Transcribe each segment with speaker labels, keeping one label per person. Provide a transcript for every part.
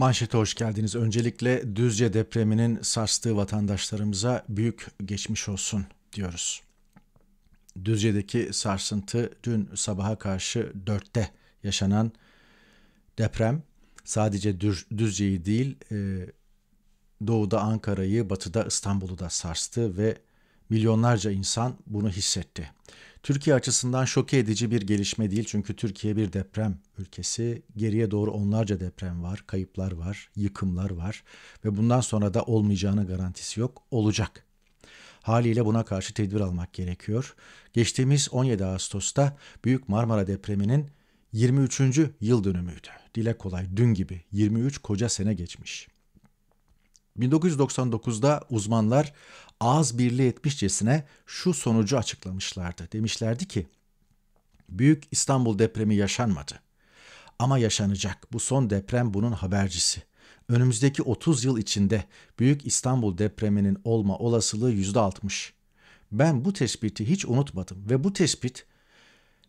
Speaker 1: Manşete hoş geldiniz. Öncelikle Düzce depreminin sarstığı vatandaşlarımıza büyük geçmiş olsun diyoruz. Düzce'deki sarsıntı dün sabaha karşı 4'te yaşanan deprem sadece Düzce'yi değil e, doğuda Ankara'yı, batıda İstanbul'u da sarstı ve milyonlarca insan bunu hissetti. Türkiye açısından şok edici bir gelişme değil çünkü Türkiye bir deprem ülkesi. Geriye doğru onlarca deprem var, kayıplar var, yıkımlar var ve bundan sonra da olmayacağına garantisi yok, olacak. Haliyle buna karşı tedbir almak gerekiyor. Geçtiğimiz 17 Ağustos'ta Büyük Marmara depreminin 23. yıl dönümüydü. Dile kolay dün gibi 23 koca sene geçmiş. 1999'da uzmanlar ağız birliği etmişçesine şu sonucu açıklamışlardı. Demişlerdi ki, Büyük İstanbul depremi yaşanmadı. Ama yaşanacak. Bu son deprem bunun habercisi. Önümüzdeki 30 yıl içinde Büyük İstanbul depreminin olma olasılığı %60. Ben bu tespiti hiç unutmadım ve bu tespit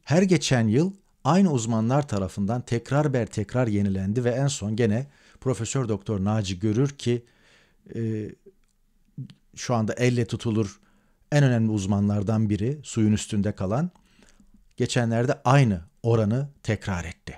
Speaker 1: her geçen yıl aynı uzmanlar tarafından tekrar ber tekrar yenilendi ve en son gene Profesör Doktor Naci Görür ki e, şu anda elle tutulur en önemli uzmanlardan biri suyun üstünde kalan geçenlerde aynı oranı tekrar etti.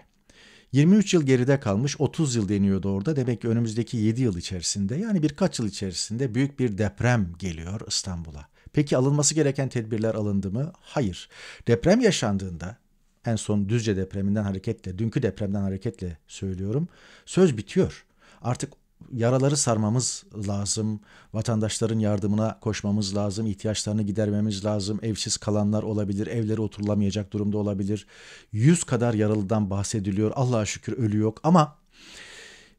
Speaker 1: 23 yıl geride kalmış 30 yıl deniyordu orada. Demek ki önümüzdeki 7 yıl içerisinde yani birkaç yıl içerisinde büyük bir deprem geliyor İstanbul'a. Peki alınması gereken tedbirler alındı mı? Hayır. Deprem yaşandığında en son Düzce depreminden hareketle, dünkü depremden hareketle söylüyorum. Söz bitiyor. Artık yaraları sarmamız lazım. Vatandaşların yardımına koşmamız lazım. ihtiyaçlarını gidermemiz lazım. Evsiz kalanlar olabilir. Evleri oturulamayacak durumda olabilir. Yüz kadar yaralıdan bahsediliyor. Allah'a şükür ölü yok ama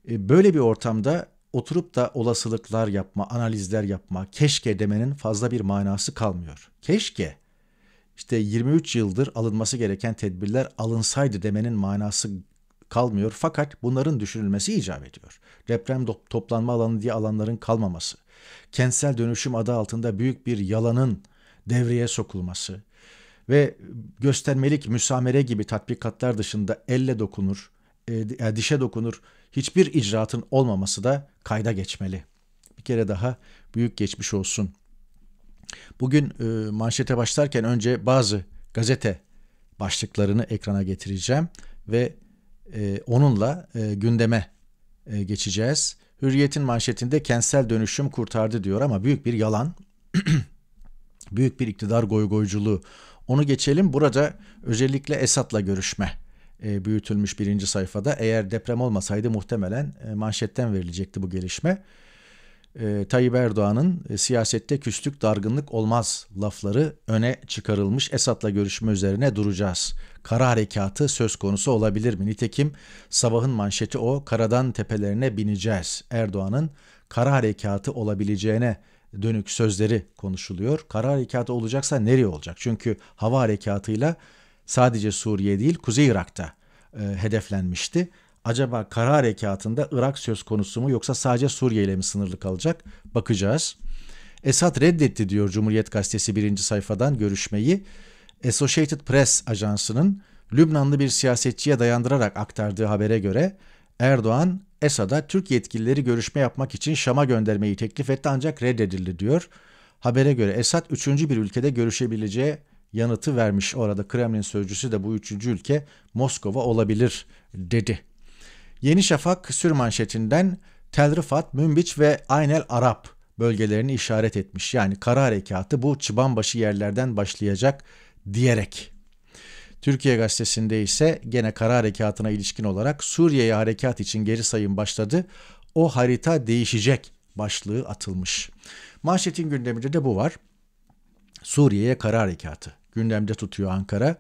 Speaker 1: e, böyle bir ortamda oturup da olasılıklar yapma, analizler yapma, keşke demenin fazla bir manası kalmıyor. Keşke işte 23 yıldır alınması gereken tedbirler alınsaydı demenin manası kalmıyor fakat bunların düşünülmesi icap ediyor. Deprem toplanma alanı diye alanların kalmaması, kentsel dönüşüm adı altında büyük bir yalanın devreye sokulması ve göstermelik müsamere gibi tatbikatlar dışında elle dokunur, e, e, dişe dokunur hiçbir icraatın olmaması da kayda geçmeli. Bir kere daha büyük geçmiş olsun. Bugün e, manşete başlarken önce bazı gazete başlıklarını ekrana getireceğim ve ee, onunla e, gündeme e, geçeceğiz. Hürriyet'in manşetinde kentsel dönüşüm kurtardı diyor ama büyük bir yalan. büyük bir iktidar goygoyculuğu. Onu geçelim. Burada özellikle Esat'la görüşme e, büyütülmüş birinci sayfada. Eğer deprem olmasaydı muhtemelen manşetten verilecekti bu gelişme e, Tayyip Erdoğan'ın e, siyasette küslük dargınlık olmaz lafları öne çıkarılmış. Esat'la görüşme üzerine duracağız. Kara harekatı söz konusu olabilir mi? Nitekim sabahın manşeti o karadan tepelerine bineceğiz. Erdoğan'ın kara harekatı olabileceğine dönük sözleri konuşuluyor. Kara harekatı olacaksa nereye olacak? Çünkü hava harekatıyla sadece Suriye değil Kuzey Irak'ta e, hedeflenmişti acaba kara harekatında Irak söz konusu mu yoksa sadece Suriye ile mi sınırlı kalacak? Bakacağız. Esad reddetti diyor Cumhuriyet Gazetesi birinci sayfadan görüşmeyi. Associated Press ajansının Lübnanlı bir siyasetçiye dayandırarak aktardığı habere göre Erdoğan Esad'a Türk yetkilileri görüşme yapmak için Şam'a göndermeyi teklif etti ancak reddedildi diyor. Habere göre Esad üçüncü bir ülkede görüşebileceği yanıtı vermiş. Orada Kremlin sözcüsü de bu üçüncü ülke Moskova olabilir dedi. Yeni Şafak sürmanşetinden Tel Rifat, Münbiç ve Aynel Arap bölgelerini işaret etmiş. Yani kara harekatı bu çıbanbaşı yerlerden başlayacak diyerek. Türkiye Gazetesi'nde ise gene kara harekatına ilişkin olarak Suriye'ye harekat için geri sayım başladı. O harita değişecek başlığı atılmış. Manşetin gündeminde de bu var. Suriye'ye kara harekatı. Gündemde tutuyor Ankara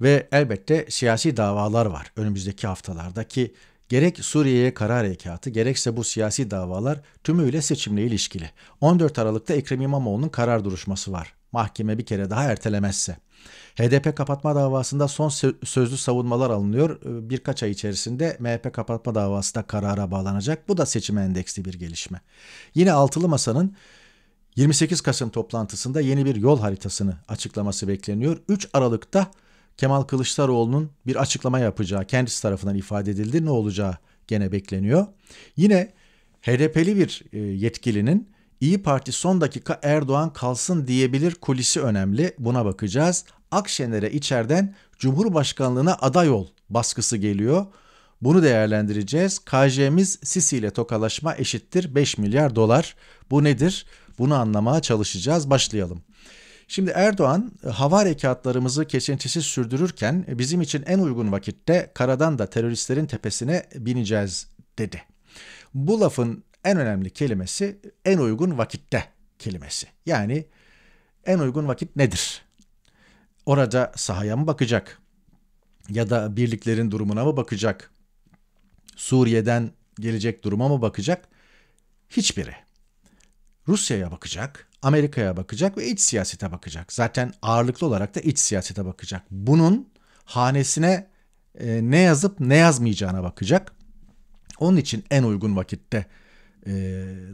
Speaker 1: ve elbette siyasi davalar var önümüzdeki haftalarda ki Gerek Suriye'ye karar harekatı gerekse bu siyasi davalar tümüyle seçimle ilişkili. 14 Aralık'ta Ekrem İmamoğlu'nun karar duruşması var. Mahkeme bir kere daha ertelemezse. HDP kapatma davasında son sözlü savunmalar alınıyor. Ee, birkaç ay içerisinde MHP kapatma davası da karara bağlanacak. Bu da seçime endeksli bir gelişme. Yine altılı masanın 28 Kasım toplantısında yeni bir yol haritasını açıklaması bekleniyor. 3 Aralık'ta Kemal Kılıçdaroğlu'nun bir açıklama yapacağı kendisi tarafından ifade edildi. Ne olacağı gene bekleniyor. Yine HDP'li bir e, yetkilinin İyi Parti son dakika Erdoğan kalsın diyebilir kulisi önemli. Buna bakacağız. Akşener'e içeriden Cumhurbaşkanlığına aday ol baskısı geliyor. Bunu değerlendireceğiz. KJ'miz Sisi ile tokalaşma eşittir 5 milyar dolar. Bu nedir? Bunu anlamaya çalışacağız. Başlayalım. Şimdi Erdoğan e, hava harekatlarımızı kesintisiz sürdürürken e, bizim için en uygun vakitte karadan da teröristlerin tepesine bineceğiz dedi. Bu lafın en önemli kelimesi en uygun vakitte kelimesi. Yani en uygun vakit nedir? Orada sahaya mı bakacak? Ya da birliklerin durumuna mı bakacak? Suriye'den gelecek duruma mı bakacak? Hiçbiri. Rusya'ya bakacak. Amerika'ya bakacak ve iç siyasete bakacak. Zaten ağırlıklı olarak da iç siyasete bakacak. Bunun hanesine e, ne yazıp ne yazmayacağına bakacak. Onun için en uygun vakitte e,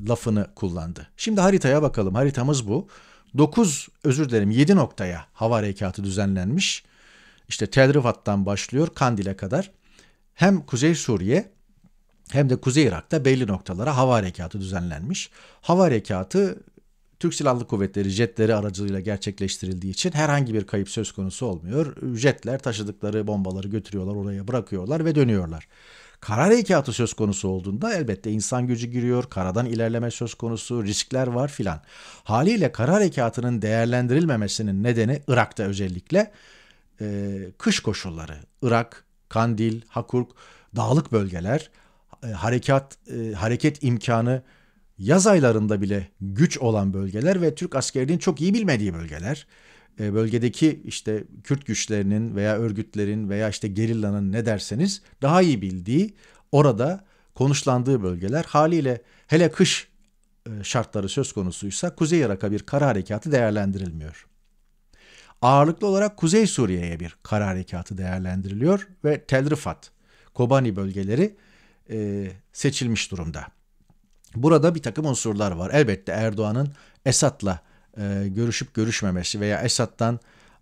Speaker 1: lafını kullandı. Şimdi haritaya bakalım. Haritamız bu. 9 özür dilerim 7 noktaya hava harekatı düzenlenmiş. İşte Tel Rifat'tan başlıyor Kandil'e kadar. Hem Kuzey Suriye hem de Kuzey Irak'ta belli noktalara hava harekatı düzenlenmiş. Hava harekatı Türk Silahlı Kuvvetleri jetleri aracılığıyla gerçekleştirildiği için herhangi bir kayıp söz konusu olmuyor. Jetler taşıdıkları bombaları götürüyorlar, oraya bırakıyorlar ve dönüyorlar. Kara harekatı söz konusu olduğunda elbette insan gücü giriyor, karadan ilerleme söz konusu, riskler var filan. Haliyle kara harekatının değerlendirilmemesinin nedeni Irak'ta özellikle e, kış koşulları. Irak, Kandil, Hakurk, dağlık bölgeler, e, harekat e, hareket imkanı yaz aylarında bile güç olan bölgeler ve Türk askerinin çok iyi bilmediği bölgeler. E, bölgedeki işte Kürt güçlerinin veya örgütlerin veya işte gerillanın ne derseniz daha iyi bildiği orada konuşlandığı bölgeler haliyle hele kış e, şartları söz konusuysa Kuzey Irak'a bir kara harekatı değerlendirilmiyor. Ağırlıklı olarak Kuzey Suriye'ye bir kara harekatı değerlendiriliyor ve Tel Rifat, Kobani bölgeleri e, seçilmiş durumda. Burada bir takım unsurlar var. Elbette Erdoğan'ın Esat'la e, görüşüp görüşmemesi veya Esattan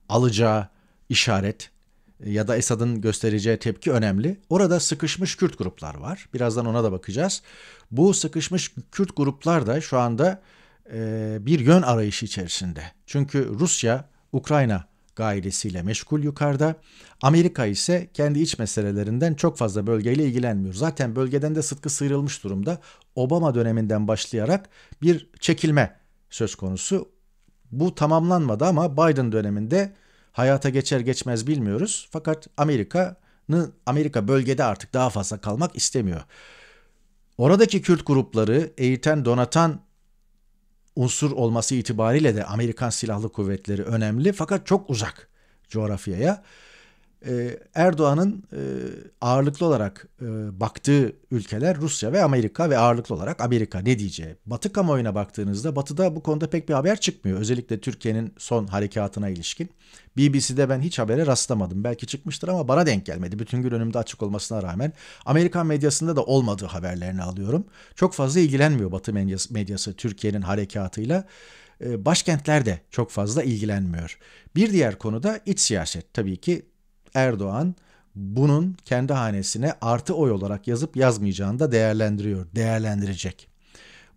Speaker 1: alacağı işaret e, ya da Esad'ın göstereceği tepki önemli. Orada sıkışmış Kürt gruplar var. Birazdan ona da bakacağız. Bu sıkışmış Kürt gruplar da şu anda e, bir yön arayışı içerisinde. Çünkü Rusya, Ukrayna gailesiyle meşgul yukarıda. Amerika ise kendi iç meselelerinden çok fazla bölgeyle ilgilenmiyor. Zaten bölgeden de sıtkı sıyrılmış durumda. Obama döneminden başlayarak bir çekilme söz konusu. Bu tamamlanmadı ama Biden döneminde hayata geçer geçmez bilmiyoruz. Fakat Amerika'nın Amerika bölgede artık daha fazla kalmak istemiyor. Oradaki Kürt grupları eğiten, donatan unsur olması itibariyle de Amerikan Silahlı Kuvvetleri önemli fakat çok uzak coğrafyaya e, Erdoğan'ın e, ağırlıklı olarak e, baktığı ülkeler Rusya ve Amerika ve ağırlıklı olarak Amerika ne diyeceği. Batı kamuoyuna baktığınızda Batı'da bu konuda pek bir haber çıkmıyor. Özellikle Türkiye'nin son harekatına ilişkin. BBC'de ben hiç habere rastlamadım. Belki çıkmıştır ama bana denk gelmedi. Bütün gün önümde açık olmasına rağmen Amerikan medyasında da olmadığı haberlerini alıyorum. Çok fazla ilgilenmiyor Batı medyası, Türkiye'nin harekatıyla e, başkentler de çok fazla ilgilenmiyor. Bir diğer konu da iç siyaset. Tabii ki Erdoğan bunun kendi hanesine artı oy olarak yazıp yazmayacağını da değerlendiriyor, değerlendirecek.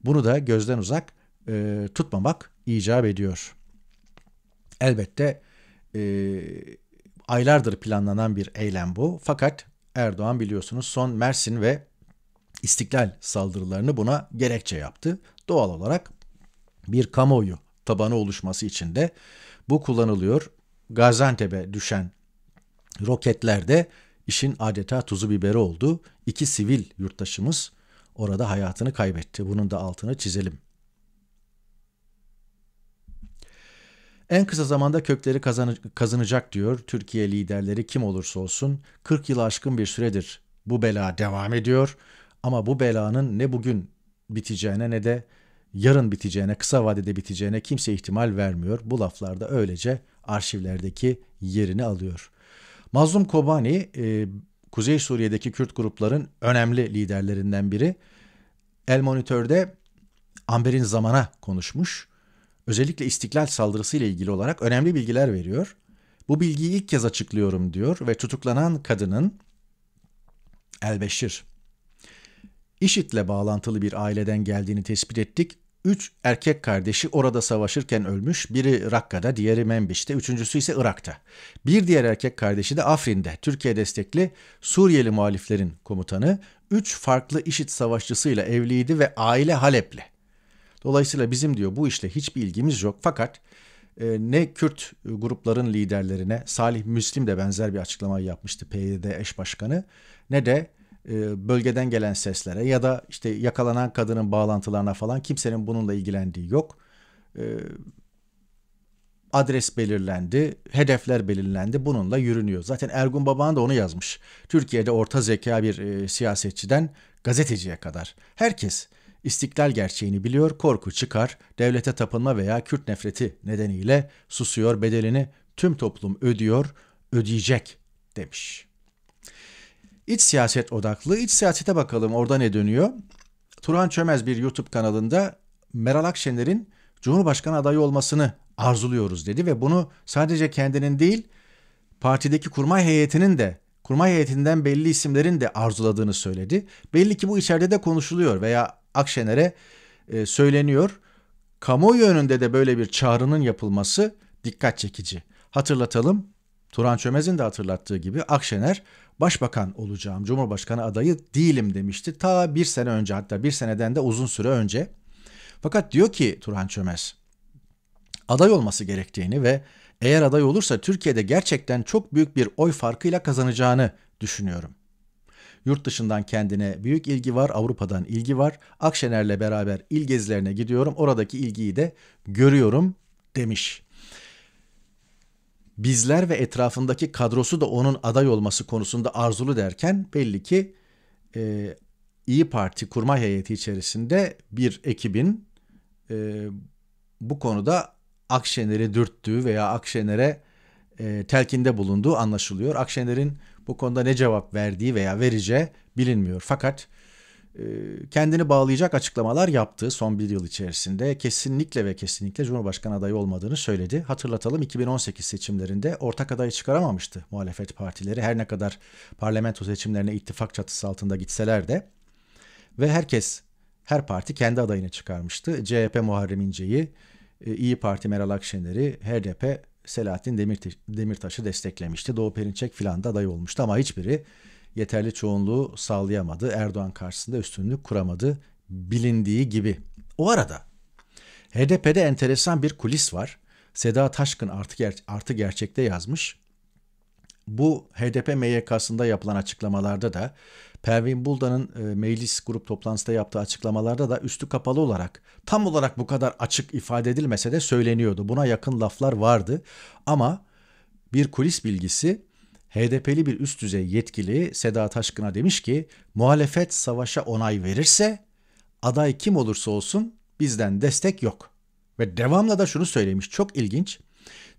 Speaker 1: Bunu da gözden uzak e, tutmamak icap ediyor. Elbette e, aylardır planlanan bir eylem bu. Fakat Erdoğan biliyorsunuz son Mersin ve İstiklal saldırılarını buna gerekçe yaptı. Doğal olarak bir kamuoyu tabanı oluşması için de bu kullanılıyor. Gaziantep'e düşen Roketlerde işin adeta tuzu biberi oldu. İki sivil yurttaşımız orada hayatını kaybetti. Bunun da altını çizelim. En kısa zamanda kökleri kazanacak diyor Türkiye liderleri kim olursa olsun. 40 yılı aşkın bir süredir bu bela devam ediyor. Ama bu belanın ne bugün biteceğine ne de yarın biteceğine, kısa vadede biteceğine kimse ihtimal vermiyor. Bu laflarda öylece arşivlerdeki yerini alıyor. Mazlum Kobani e, Kuzey Suriye'deki Kürt grupların önemli liderlerinden biri. El Monitör'de Amber'in zamana konuşmuş. Özellikle istiklal saldırısı ile ilgili olarak önemli bilgiler veriyor. Bu bilgiyi ilk kez açıklıyorum diyor ve tutuklanan kadının Elbeşir, Beşir. bağlantılı bir aileden geldiğini tespit ettik. Üç erkek kardeşi orada savaşırken ölmüş. Biri Rakka'da, diğeri Membiş'te, üçüncüsü ise Irak'ta. Bir diğer erkek kardeşi de Afrin'de, Türkiye destekli Suriyeli muhaliflerin komutanı. Üç farklı IŞİD savaşçısıyla evliydi ve aile Halep'li. Dolayısıyla bizim diyor bu işle hiçbir ilgimiz yok. Fakat e, ne Kürt grupların liderlerine Salih Müslim de benzer bir açıklamayı yapmıştı PYD eş başkanı ne de e, bölgeden gelen seslere ya da işte yakalanan kadının bağlantılarına falan kimsenin bununla ilgilendiği yok. E, adres belirlendi, hedefler belirlendi, bununla yürünüyor. Zaten Ergun Baban da onu yazmış. Türkiye'de orta zeka bir e, siyasetçiden gazeteciye kadar herkes istiklal gerçeğini biliyor, korku çıkar, devlete tapınma veya Kürt nefreti nedeniyle susuyor, bedelini tüm toplum ödüyor, ödeyecek demiş. İç siyaset odaklı. İç siyasete bakalım orada ne dönüyor. Turhan Çömez bir YouTube kanalında Meral Akşener'in Cumhurbaşkanı adayı olmasını arzuluyoruz dedi ve bunu sadece kendinin değil partideki kurmay heyetinin de kurmay heyetinden belli isimlerin de arzuladığını söyledi. Belli ki bu içeride de konuşuluyor veya Akşener'e e, söyleniyor. Kamuoyu önünde de böyle bir çağrının yapılması dikkat çekici. Hatırlatalım. Turan Çömez'in de hatırlattığı gibi Akşener başbakan olacağım, cumhurbaşkanı adayı değilim demişti. Ta bir sene önce hatta bir seneden de uzun süre önce. Fakat diyor ki Turhan Çömez aday olması gerektiğini ve eğer aday olursa Türkiye'de gerçekten çok büyük bir oy farkıyla kazanacağını düşünüyorum. Yurt dışından kendine büyük ilgi var, Avrupa'dan ilgi var. Akşener'le beraber il gezilerine gidiyorum, oradaki ilgiyi de görüyorum demiş bizler ve etrafındaki kadrosu da onun aday olması konusunda arzulu derken belli ki e, İyi Parti kurmay heyeti içerisinde bir ekibin e, bu konuda Akşener'i dürttüğü veya Akşener'e e, telkinde bulunduğu anlaşılıyor. Akşener'in bu konuda ne cevap verdiği veya vereceği bilinmiyor. Fakat e, kendini bağlayacak açıklamalar yaptı son bir yıl içerisinde. Kesinlikle ve kesinlikle Cumhurbaşkanı adayı olmadığını söyledi. Hatırlatalım 2018 seçimlerinde ortak adayı çıkaramamıştı muhalefet partileri. Her ne kadar parlamento seçimlerine ittifak çatısı altında gitseler de ve herkes her parti kendi adayını çıkarmıştı. CHP Muharrem İnce'yi, e, İyi Parti Meral Akşener'i, HDP Selahattin Demirtaş'ı desteklemişti. Doğu Perinçek filan da aday olmuştu ama hiçbiri yeterli çoğunluğu sağlayamadı. Erdoğan karşısında üstünlük kuramadı bilindiği gibi. O arada HDP'de enteresan bir kulis var. Seda Taşkın artı, ger- artı gerçekte yazmış. Bu HDP MYK'sında yapılan açıklamalarda da Pervin Buldan'ın e, meclis grup toplantısında yaptığı açıklamalarda da üstü kapalı olarak tam olarak bu kadar açık ifade edilmese de söyleniyordu. Buna yakın laflar vardı ama bir kulis bilgisi HDP'li bir üst düzey yetkili Seda Taşkın'a demiş ki muhalefet savaşa onay verirse aday kim olursa olsun bizden destek yok. Ve devamla da şunu söylemiş çok ilginç.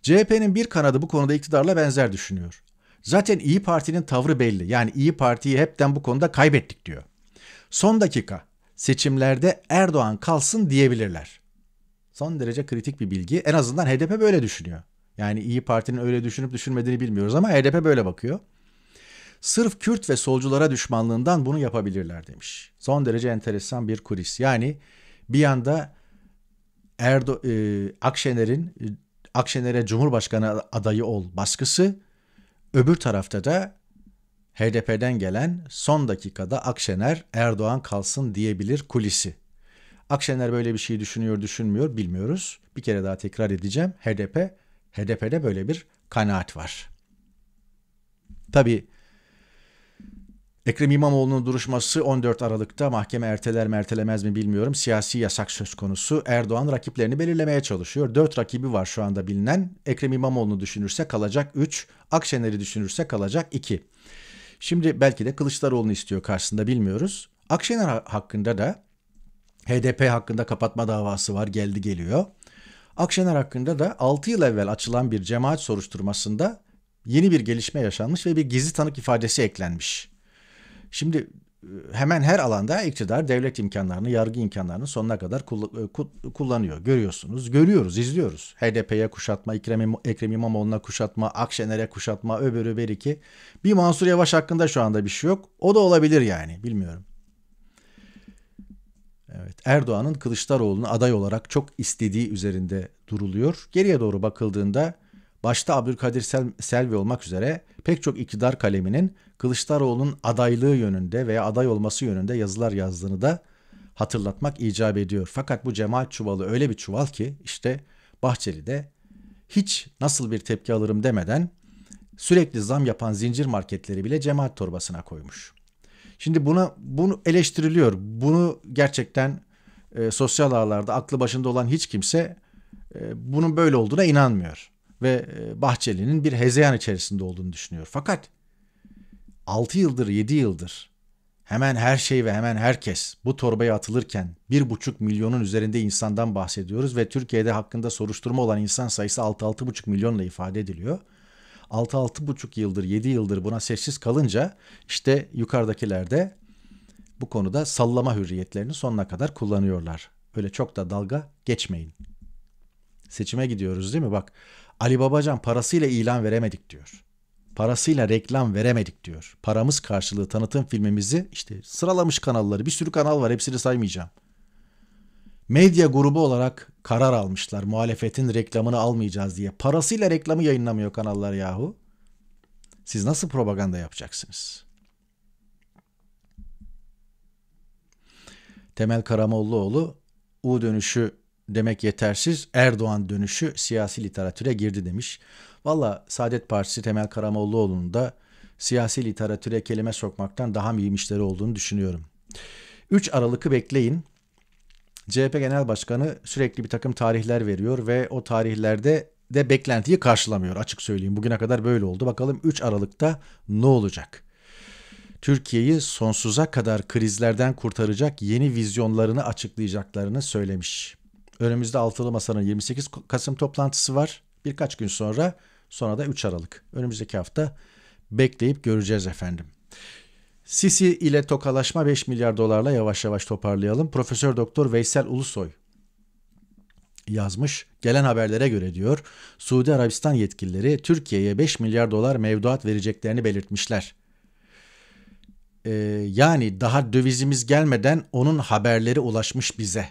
Speaker 1: CHP'nin bir kanadı bu konuda iktidarla benzer düşünüyor. Zaten İyi Parti'nin tavrı belli. Yani İyi Parti'yi hepten bu konuda kaybettik diyor. Son dakika seçimlerde Erdoğan kalsın diyebilirler. Son derece kritik bir bilgi. En azından HDP böyle düşünüyor. Yani İyi Parti'nin öyle düşünüp düşünmediğini bilmiyoruz ama HDP e böyle bakıyor. Sırf Kürt ve solculara düşmanlığından bunu yapabilirler demiş. Son derece enteresan bir kulis. Yani bir yanda Erdo e, Akşener'in e, Akşener'e Cumhurbaşkanı adayı ol baskısı, öbür tarafta da HDP'den gelen son dakikada Akşener Erdoğan kalsın diyebilir kulisi. Akşener böyle bir şey düşünüyor düşünmüyor bilmiyoruz. Bir kere daha tekrar edeceğim. HDP HDP'de böyle bir kanaat var. Tabi Ekrem İmamoğlu'nun duruşması 14 Aralık'ta mahkeme erteler mi ertelemez mi bilmiyorum. Siyasi yasak söz konusu. Erdoğan rakiplerini belirlemeye çalışıyor. 4 rakibi var şu anda bilinen. Ekrem İmamoğlu'nu düşünürse kalacak 3. Akşener'i düşünürse kalacak 2. Şimdi belki de Kılıçdaroğlu'nu istiyor karşısında bilmiyoruz. Akşener hakkında da HDP hakkında kapatma davası var geldi geliyor. Akşener hakkında da 6 yıl evvel açılan bir cemaat soruşturmasında yeni bir gelişme yaşanmış ve bir gizli tanık ifadesi eklenmiş. Şimdi e, hemen her alanda iktidar devlet imkanlarını, yargı imkanlarını sonuna kadar e, kullanıyor. Görüyorsunuz, görüyoruz, izliyoruz. HDP'ye kuşatma, Ekrem, Ekrem İmamoğlu'na kuşatma, Akşener'e kuşatma, öbürü beriki. Bir Mansur Yavaş hakkında şu anda bir şey yok. O da olabilir yani, bilmiyorum. Evet, Erdoğan'ın Kılıçdaroğlu'nu aday olarak çok istediği üzerinde duruluyor. Geriye doğru bakıldığında başta Abdülkadir Sel Selvi olmak üzere pek çok iktidar kaleminin Kılıçdaroğlu'nun adaylığı yönünde veya aday olması yönünde yazılar yazdığını da hatırlatmak icap ediyor. Fakat bu cemaat çuvalı öyle bir çuval ki işte Bahçeli de hiç nasıl bir tepki alırım demeden sürekli zam yapan zincir marketleri bile cemaat torbasına koymuş. Şimdi buna bunu eleştiriliyor. Bunu gerçekten e, sosyal ağlarda aklı başında olan hiç kimse e, bunun böyle olduğuna inanmıyor ve e, Bahçeli'nin bir hezeyan içerisinde olduğunu düşünüyor. Fakat 6 yıldır 7 yıldır hemen her şey ve hemen herkes bu torbaya atılırken 1,5 milyonun üzerinde insandan bahsediyoruz ve Türkiye'de hakkında soruşturma olan insan sayısı 6-6,5 milyonla ifade ediliyor. 6 buçuk yıldır 7 yıldır buna sessiz kalınca işte yukarıdakilerde bu konuda sallama hürriyetlerini sonuna kadar kullanıyorlar. Öyle çok da dalga geçmeyin. Seçime gidiyoruz değil mi? Bak Ali Babacan parasıyla ilan veremedik diyor. Parasıyla reklam veremedik diyor. Paramız karşılığı tanıtım filmimizi işte sıralamış kanalları bir sürü kanal var hepsini saymayacağım medya grubu olarak karar almışlar. Muhalefetin reklamını almayacağız diye. Parasıyla reklamı yayınlamıyor kanallar yahu. Siz nasıl propaganda yapacaksınız? Temel Karamollaoğlu U dönüşü demek yetersiz Erdoğan dönüşü siyasi literatüre girdi demiş. Valla Saadet Partisi Temel Karamollaoğlu'nun da siyasi literatüre kelime sokmaktan daha mühim işleri olduğunu düşünüyorum. 3 Aralık'ı bekleyin. CHP Genel Başkanı sürekli bir takım tarihler veriyor ve o tarihlerde de beklentiyi karşılamıyor açık söyleyeyim. Bugüne kadar böyle oldu. Bakalım 3 Aralık'ta ne olacak? Türkiye'yi sonsuza kadar krizlerden kurtaracak yeni vizyonlarını açıklayacaklarını söylemiş. Önümüzde altılı masanın 28 Kasım toplantısı var. Birkaç gün sonra sonra da 3 Aralık. Önümüzdeki hafta bekleyip göreceğiz efendim. Sisi ile tokalaşma 5 milyar dolarla yavaş yavaş toparlayalım. Profesör Doktor Veysel Ulusoy yazmış. Gelen haberlere göre diyor, Suudi Arabistan yetkilileri Türkiye'ye 5 milyar dolar mevduat vereceklerini belirtmişler. Ee, yani daha dövizimiz gelmeden onun haberleri ulaşmış bize.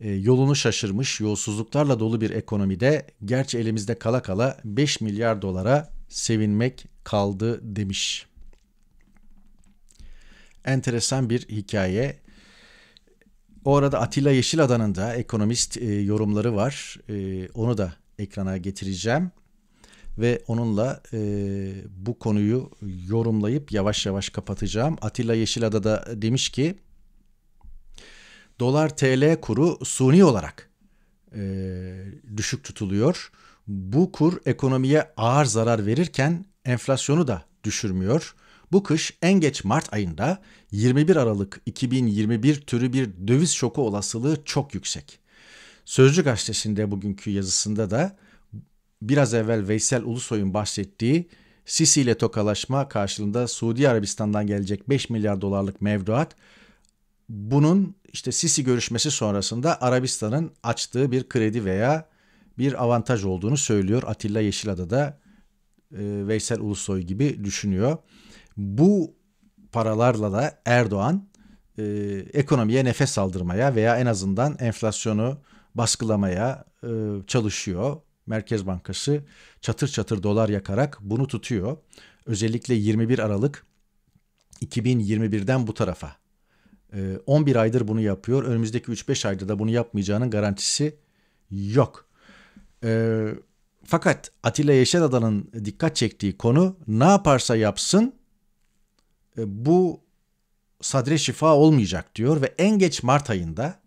Speaker 1: Ee, yolunu şaşırmış, yolsuzluklarla dolu bir ekonomide gerçi elimizde kala kala 5 milyar dolara sevinmek kaldı demiş enteresan bir hikaye. O arada Atilla Yeşilada'nın da ekonomist e, yorumları var. E, onu da ekrana getireceğim ve onunla e, bu konuyu yorumlayıp yavaş yavaş kapatacağım. Atilla Yeşilada da demiş ki dolar TL kuru suni olarak e, düşük tutuluyor. Bu kur ekonomiye ağır zarar verirken enflasyonu da düşürmüyor. Bu kış en geç Mart ayında 21 Aralık 2021 türü bir döviz şoku olasılığı çok yüksek. Sözcü gazetesinde bugünkü yazısında da biraz evvel Veysel Ulusoy'un bahsettiği Sisi ile tokalaşma karşılığında Suudi Arabistan'dan gelecek 5 milyar dolarlık mevduat bunun işte Sisi görüşmesi sonrasında Arabistan'ın açtığı bir kredi veya bir avantaj olduğunu söylüyor. Atilla Yeşilada da e, Veysel Ulusoy gibi düşünüyor. Bu paralarla da Erdoğan e, ekonomiye nefes aldırmaya veya en azından enflasyonu baskılamaya e, çalışıyor. Merkez Bankası çatır çatır dolar yakarak bunu tutuyor. Özellikle 21 Aralık 2021'den bu tarafa. 11 e, aydır bunu yapıyor. Önümüzdeki 3-5 ayda da bunu yapmayacağının garantisi yok. E, fakat Atilla Yeşilada'nın dikkat çektiği konu ne yaparsa yapsın e, bu sadre şifa olmayacak diyor ve en geç Mart ayında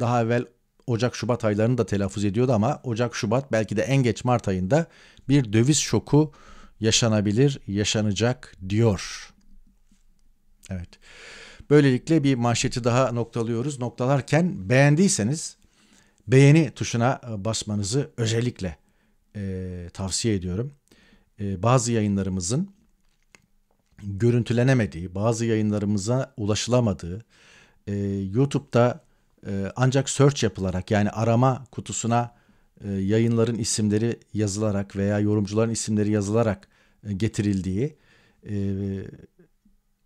Speaker 1: daha evvel Ocak Şubat aylarını da telaffuz ediyordu ama Ocak Şubat belki de en geç Mart ayında bir döviz şoku yaşanabilir, yaşanacak diyor. Evet. Böylelikle bir manşeti daha noktalıyoruz. Noktalarken beğendiyseniz beğeni tuşuna e, basmanızı özellikle e, tavsiye ediyorum. E, bazı yayınlarımızın görüntülenemediği, bazı yayınlarımıza ulaşılamadığı, e, YouTube'da e, ancak search yapılarak yani arama kutusuna e, yayınların isimleri yazılarak veya yorumcuların isimleri yazılarak e, getirildiği e,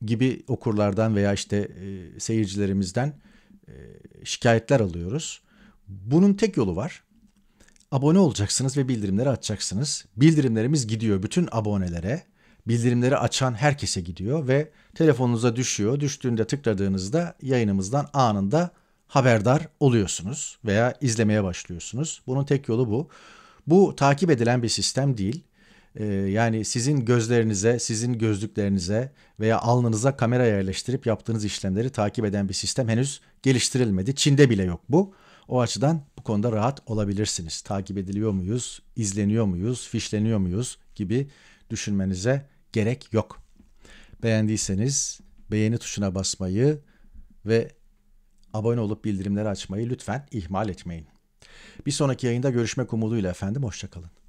Speaker 1: gibi okurlardan veya işte e, seyircilerimizden e, şikayetler alıyoruz. Bunun tek yolu var. Abone olacaksınız ve bildirimleri açacaksınız. Bildirimlerimiz gidiyor bütün abonelere bildirimleri açan herkese gidiyor ve telefonunuza düşüyor. Düştüğünde tıkladığınızda yayınımızdan anında haberdar oluyorsunuz veya izlemeye başlıyorsunuz. Bunun tek yolu bu. Bu takip edilen bir sistem değil. Ee, yani sizin gözlerinize, sizin gözlüklerinize veya alnınıza kamera yerleştirip yaptığınız işlemleri takip eden bir sistem henüz geliştirilmedi. Çin'de bile yok bu. O açıdan bu konuda rahat olabilirsiniz. Takip ediliyor muyuz, izleniyor muyuz, fişleniyor muyuz gibi düşünmenize gerek yok. Beğendiyseniz beğeni tuşuna basmayı ve abone olup bildirimleri açmayı lütfen ihmal etmeyin. Bir sonraki yayında görüşmek umuduyla efendim hoşçakalın.